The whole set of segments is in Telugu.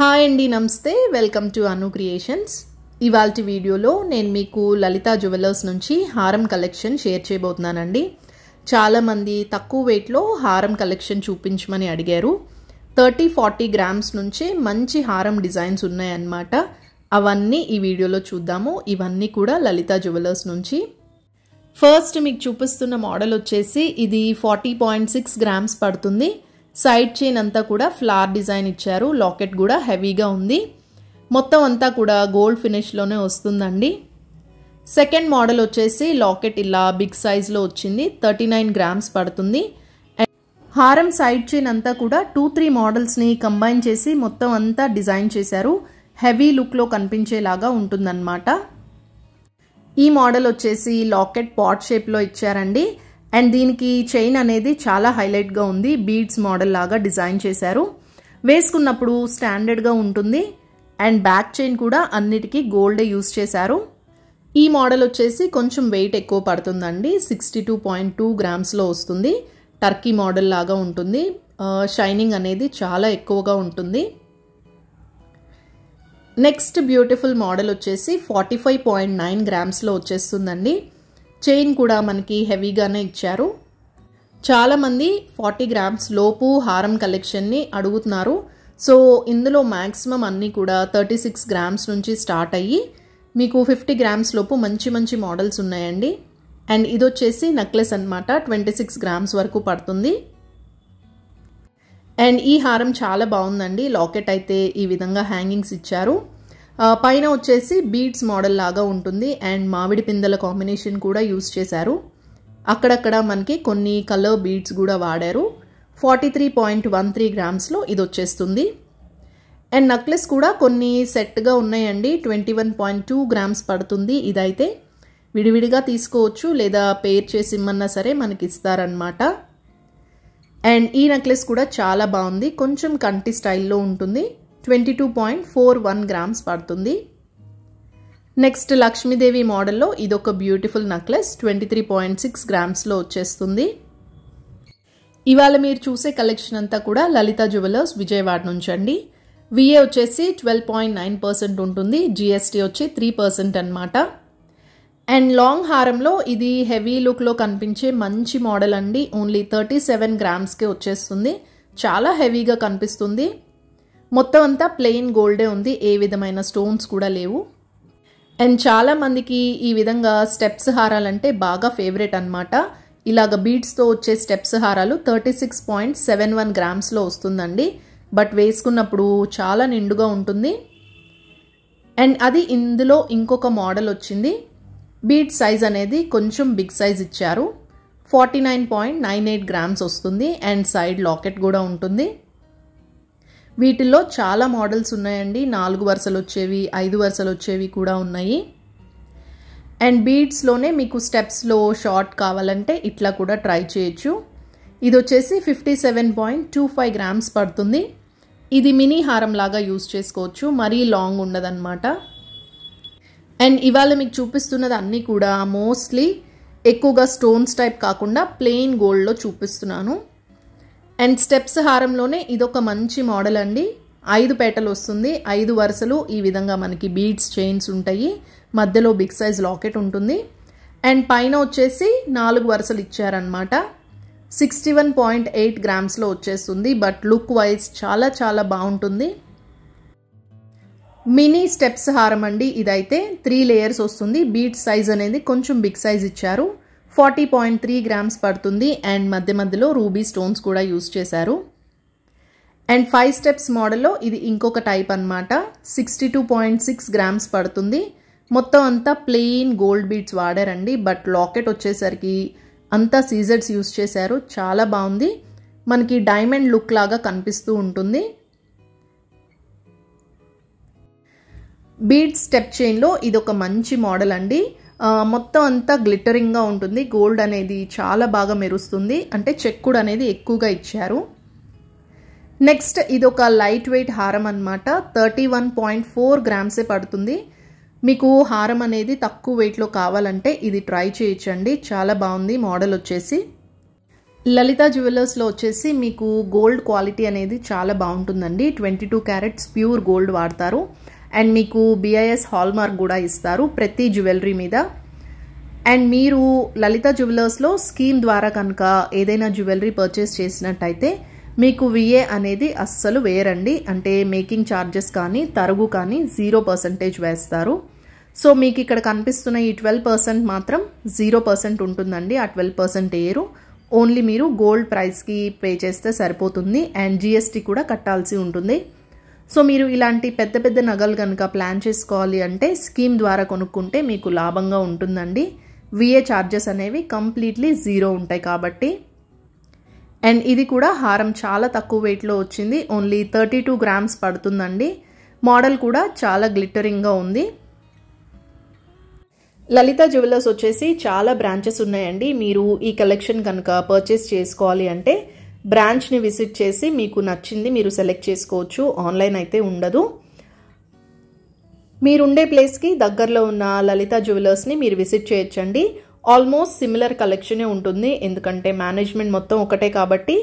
హాయ్ అండి నమస్తే వెల్కమ్ టు అను క్రియేషన్స్ ఇవాళ వీడియోలో నేను మీకు లలిత జ్యువెలర్స్ నుంచి హారం కలెక్షన్ షేర్ చేయబోతున్నానండి చాలామంది తక్కువ వెయిట్లో హారం కలెక్షన్ చూపించమని అడిగారు థర్టీ ఫార్టీ గ్రామ్స్ నుంచే మంచి హారం డిజైన్స్ ఉన్నాయన్నమాట అవన్నీ ఈ వీడియోలో చూద్దాము ఇవన్నీ కూడా లలిత జ్యువెలర్స్ నుంచి ఫస్ట్ మీకు చూపిస్తున్న మోడల్ వచ్చేసి ఇది ఫార్టీ పాయింట్ సిక్స్ గ్రామ్స్ పడుతుంది సైడ్ చైన్ అంతా కూడా ఫ్లార్ డిజైన్ ఇచ్చారు లాకెట్ కూడా హెవీగా ఉంది మొత్తం అంతా కూడా గోల్డ్ ఫినిష్లోనే వస్తుందండి సెకండ్ మోడల్ వచ్చేసి లాకెట్ ఇలా బిగ్ సైజ్లో వచ్చింది థర్టీ నైన్ గ్రామ్స్ పడుతుంది హారం సైడ్ చైన్ అంతా కూడా టూ త్రీ మోడల్స్ని కంబైన్ చేసి మొత్తం అంతా డిజైన్ చేశారు హెవీ లుక్లో కనిపించేలాగా ఉంటుందన్నమాట ఈ మోడల్ వచ్చేసి లాకెట్ పాట్ షేప్లో ఇచ్చారండి అండ్ దీనికి చైన్ అనేది చాలా హైలైట్గా ఉంది బీడ్స్ మోడల్ లాగా డిజైన్ చేశారు వేసుకున్నప్పుడు స్టాండర్డ్గా ఉంటుంది అండ్ బ్యాక్ చైన్ కూడా అన్నిటికీ గోల్డే యూస్ చేశారు ఈ మోడల్ వచ్చేసి కొంచెం వెయిట్ ఎక్కువ పడుతుందండి సిక్స్టీ టూ పాయింట్ టూ గ్రామ్స్లో వస్తుంది టర్కీ మోడల్ లాగా ఉంటుంది షైనింగ్ అనేది చాలా ఎక్కువగా ఉంటుంది నెక్స్ట్ బ్యూటిఫుల్ మోడల్ వచ్చేసి ఫార్టీ ఫైవ్ పాయింట్ నైన్ గ్రామ్స్లో వచ్చేస్తుందండి చైన్ కూడా మనకి హెవీగానే ఇచ్చారు చాలామంది ఫార్టీ గ్రామ్స్ లోపు హారం కలెక్షన్ని అడుగుతున్నారు సో ఇందులో మ్యాక్సిమం అన్నీ కూడా థర్టీ సిక్స్ గ్రామ్స్ నుంచి స్టార్ట్ అయ్యి మీకు ఫిఫ్టీ గ్రామ్స్ లోపు మంచి మంచి మోడల్స్ ఉన్నాయండి అండ్ ఇది వచ్చేసి నెక్లెస్ అనమాట ట్వంటీ సిక్స్ గ్రామ్స్ వరకు పడుతుంది అండ్ ఈ హారం చాలా బాగుందండి లాకెట్ అయితే ఈ విధంగా హ్యాంగింగ్స్ ఇచ్చారు పైన వచ్చేసి బీడ్స్ మోడల్ లాగా ఉంటుంది అండ్ మామిడి పిందల కాంబినేషన్ కూడా యూస్ చేశారు అక్కడక్కడ మనకి కొన్ని కలర్ బీడ్స్ కూడా వాడారు forty three point one three గ్రామ్స్లో ఇది వచ్చేస్తుంది అండ్ నక్లెస్ కూడా కొన్ని సెట్గా ఉన్నాయండి twenty one point two grams పడుతుంది ఇదైతే విడివిడిగా తీసుకోవచ్చు లేదా పేర్ చేసి ఇమ్మన్నా సరే మనకి ఇస్తారనమాట అండ్ ఈ నెక్లెస్ కూడా చాలా బాగుంది కొంచెం కంటి స్టైల్లో ఉంటుంది twenty two point four one grams పడుతుంది నెక్స్ట్ లక్ష్మీదేవి మోడల్లో ఇదొక beautiful necklace twenty three point six గ్రామ్స్లో వచ్చేస్తుంది ఇవాళ మీరు చూసే కలెక్షన్ అంతా కూడా లలిత జ్యువెలర్స్ విజయవాడ నుంచి అండి విఏ వచ్చేసి ట్వెల్వ్ పాయింట్ నైన్ పర్సెంట్ ఉంటుంది జిఎస్టీ వచ్చి త్రీ పర్సెంట్ అనమాట అండ్ లాంగ్ హారంలో ఇది హెవీ లుక్లో కనిపించే మంచి మోడల్ అండి ఓన్లీ థర్టీ సెవెన్ గ్రామ్స్కే వచ్చేస్తుంది చాలా హెవీగా కనిపిస్తుంది మొత్తం అంతా ప్లెయిన్ గోల్డే ఉంది ఏ విధమైన స్టోన్స్ కూడా లేవు అండ్ చాలామందికి ఈ విధంగా స్టెప్స్ హారాలంటే బాగా ఫేవరెట్ అనమాట ఇలాగ బీడ్స్తో వచ్చే స్టెప్స్ హారాలు thirty six point seven one గ్రామ్స్లో వస్తుందండి బట్ వేసుకున్నప్పుడు చాలా నిండుగా ఉంటుంది అండ్ అది ఇందులో ఇంకొక మోడల్ వచ్చింది బీట్ సైజ్ అనేది కొంచెం బిగ్ సైజ్ ఇచ్చారు forty nine point nine eight grams వస్తుంది అండ్ సైడ్ లాకెట్ కూడా ఉంటుంది వీటిల్లో చాలా మోడల్స్ ఉన్నాయండి నాలుగు వరుసలు వచ్చేవి ఐదు వరుసలు వచ్చేవి కూడా ఉన్నాయి అండ్ బీడ్స్లోనే మీకు స్టెప్స్లో షార్ట్ కావాలంటే ఇట్లా కూడా ట్రై చేయొచ్చు ఇది వచ్చేసి fifty seven point two five grams పడుతుంది ఇది మినీ హారం లాగా యూస్ చేసుకోవచ్చు మరీ లాంగ్ ఉండదన్నమాట అండ్ ఇవాళ మీకు చూపిస్తున్నది అన్నీ కూడా మోస్ట్లీ ఎక్కువగా స్టోన్స్ టైప్ కాకుండా ప్లెయిన్ గోల్డ్లో చూపిస్తున్నాను అండ్ స్టెప్స్ హారంలోనే ఇదొక మంచి మోడల్ అండి ఐదు పేటలు వస్తుంది ఐదు వరుసలు ఈ విధంగా మనకి బీడ్స్ చైన్స్ ఉంటాయి మధ్యలో బిగ్ సైజ్ లాకెట్ ఉంటుంది అండ్ పైన వచ్చేసి నాలుగు వరుసలు ఇచ్చారనమాట సిక్స్టీ వన్ పాయింట్ ఎయిట్ గ్రామ్స్లో వచ్చేస్తుంది బట్ లుక్ వైజ్ చాలా చాలా బాగుంటుంది మినీ స్టెప్స్ హారం అండి ఇదైతే త్రీ లేయర్స్ వస్తుంది బీట్ సైజ్ అనేది కొంచెం బిగ్ సైజ్ ఇచ్చారు ఫార్టీ పాయింట్ త్రీ గ్రామ్స్ పడుతుంది అండ్ మధ్య మధ్యలో రూబీ స్టోన్స్ కూడా యూస్ చేశారు అండ్ ఫైవ్ స్టెప్స్ మోడల్లో ఇది ఇంకొక టైప్ అనమాట sixty two point six grams పడుతుంది మొత్తం అంతా ప్లెయిన్ గోల్డ్ బీడ్స్ వాడారండి బట్ లాకెట్ వచ్చేసరికి అంతా సీజర్స్ యూస్ చేశారు చాలా బాగుంది మనకి డైమండ్ లుక్ లాగా కనిపిస్తూ ఉంటుంది బీడ్ స్టెప్ చైన్లో ఇది ఒక మంచి మోడల్ అండి మొత్తం అంతా గ్లిటరింగ్గా ఉంటుంది గోల్డ్ అనేది చాలా బాగా మెరుస్తుంది అంటే చెక్కుడు అనేది ఎక్కువగా ఇచ్చారు నెక్స్ట్ ఇది ఒక లైట్ వెయిట్ హారం అనమాట థర్టీ వన్ పాయింట్ ఫోర్ గ్రామ్సే పడుతుంది మీకు హారం అనేది తక్కువ వెయిట్లో కావాలంటే ఇది ట్రై చేయించండి చాలా బాగుంది మోడల్ వచ్చేసి లలిత జ్యువెలర్స్లో వచ్చేసి మీకు గోల్డ్ క్వాలిటీ అనేది చాలా బాగుంటుందండి twenty two carats pure gold వాడతారు అండ్ మీకు బిఐఎస్ హాల్మార్క్ కూడా ఇస్తారు ప్రతి జ్యువెలరీ మీద అండ్ మీరు లలిత జ్యువెలర్స్లో స్కీమ్ ద్వారా కనుక ఏదైనా జ్యువెలరీ పర్చేస్ చేసినట్టయితే మీకు విఏ అనేది అస్సలు వేరండి అంటే మేకింగ్ ఛార్జెస్ కానీ తరుగు కానీ జీరో పర్సంటేజ్ వేస్తారు సో మీకు ఇక్కడ కనిపిస్తున్న ఈ ట్వెల్వ్ పర్సెంట్ మాత్రం జీరో పర్సెంట్ ఉంటుందండి ఆ ట్వెల్వ్ పర్సెంట్ ఏరు ఓన్లీ మీరు గోల్డ్ ప్రైస్కి పే చేస్తే సరిపోతుంది అండ్ జిఎస్టీ కూడా కట్టాల్సి ఉంటుంది సో మీరు ఇలాంటి పెద్ద పెద్ద నగలు కనుక ప్లాన్ చేసుకోవాలి అంటే స్కీమ్ ద్వారా కొనుక్కుంటే మీకు లాభంగా ఉంటుందండి విఏ ఛార్జెస్ అనేవి కంప్లీట్లీ జీరో ఉంటాయి కాబట్టి అండ్ ఇది కూడా హారం చాలా తక్కువ వెయిట్లో వచ్చింది ఓన్లీ థర్టీ టూ గ్రామ్స్ పడుతుందండి మోడల్ కూడా చాలా గ్లిటరింగ్గా ఉంది లలిత జ్యువెలర్స్ వచ్చేసి చాలా బ్రాంచెస్ ఉన్నాయండి మీరు ఈ కలెక్షన్ కనుక పర్చేస్ చేసుకోవాలి అంటే బ్రాంచ్ని విజిట్ చేసి మీకు నచ్చింది మీరు సెలెక్ట్ చేసుకోవచ్చు ఆన్లైన్ అయితే ఉండదు మీరుండే ప్లేస్కి దగ్గరలో ఉన్న లలిత జ్యువెలర్స్ని మీరు విజిట్ చేయొచ్చండి ఆల్మోస్ట్ సిమిలర్ కలెక్షనే ఉంటుంది ఎందుకంటే మేనేజ్మెంట్ మొత్తం ఒకటే కాబట్టి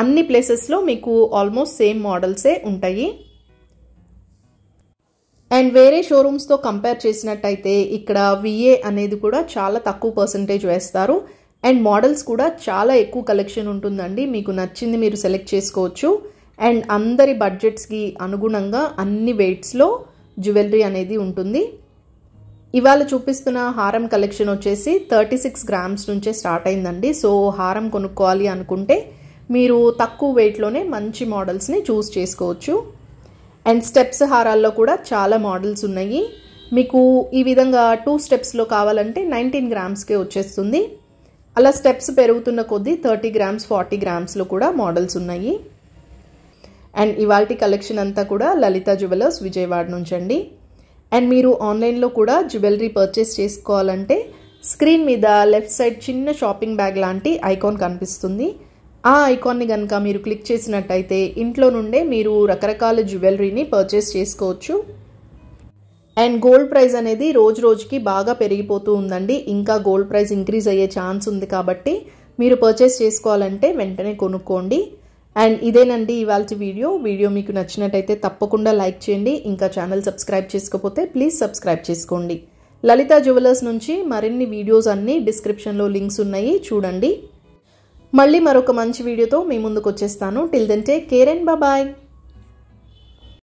అన్ని ప్లేసెస్లో మీకు ఆల్మోస్ట్ సేమ్ మోడల్సే ఉంటాయి అండ్ వేరే షోరూమ్స్తో కంపేర్ చేసినట్టయితే ఇక్కడ విఏ అనేది కూడా చాలా తక్కువ పర్సంటేజ్ వేస్తారు అండ్ మోడల్స్ కూడా చాలా ఎక్కువ కలెక్షన్ ఉంటుందండి మీకు నచ్చింది మీరు సెలెక్ట్ చేసుకోవచ్చు అండ్ అందరి బడ్జెట్స్కి అనుగుణంగా అన్ని వెయిట్స్లో జ్యువెలరీ అనేది ఉంటుంది ఇవాళ చూపిస్తున్న హారం కలెక్షన్ వచ్చేసి థర్టీ సిక్స్ గ్రామ్స్ నుంచే స్టార్ట్ అయిందండి సో హారం కొనుక్కోవాలి అనుకుంటే మీరు తక్కువ వెయిట్లోనే మంచి మోడల్స్ని చూస్ చేసుకోవచ్చు అండ్ స్టెప్స్ హారాల్లో కూడా చాలా మోడల్స్ ఉన్నాయి మీకు ఈ విధంగా టూ స్టెప్స్లో కావాలంటే నైన్టీన్ గ్రామ్స్కే వచ్చేస్తుంది అలా స్టెప్స్ పెరుగుతున్న కొద్దీ థర్టీ గ్రామ్స్ ఫార్టీ గ్రామ్స్లో కూడా మోడల్స్ ఉన్నాయి అండ్ ఇవాల్టి కలెక్షన్ అంతా కూడా లలిత జ్యువెలర్స్ విజయవాడ నుంచండి అండ్ మీరు ఆన్లైన్లో కూడా జ్యువెలరీ పర్చేస్ చేసుకోవాలంటే స్క్రీన్ మీద లెఫ్ట్ సైడ్ చిన్న షాపింగ్ బ్యాగ్ లాంటి ఐకాన్ కనిపిస్తుంది ఆ ఐకాన్ని కనుక మీరు క్లిక్ చేసినట్టయితే ఇంట్లో నుండే మీరు రకరకాల జ్యువెలరీని పర్చేస్ చేసుకోవచ్చు అండ్ గోల్డ్ ప్రైస్ అనేది రోజు రోజుకి బాగా పెరిగిపోతూ ఉందండి ఇంకా గోల్డ్ ప్రైస్ ఇంక్రీజ్ అయ్యే ఛాన్స్ ఉంది కాబట్టి మీరు పర్చేస్ చేసుకోవాలంటే వెంటనే కొనుక్కోండి అండ్ ఇదేనండి ఇవాళ వీడియో వీడియో మీకు నచ్చినట్టయితే తప్పకుండా లైక్ చేయండి ఇంకా ఛానల్ సబ్స్క్రైబ్ చేసుకోకపోతే ప్లీజ్ సబ్స్క్రైబ్ చేసుకోండి లలిత జ్యువెలర్స్ నుంచి మరిన్ని వీడియోస్ అన్నీ డిస్క్రిప్షన్లో లింక్స్ ఉన్నాయి చూడండి మళ్ళీ మరొక మంచి వీడియోతో మీ ముందుకు వచ్చేస్తాను till then take care and bye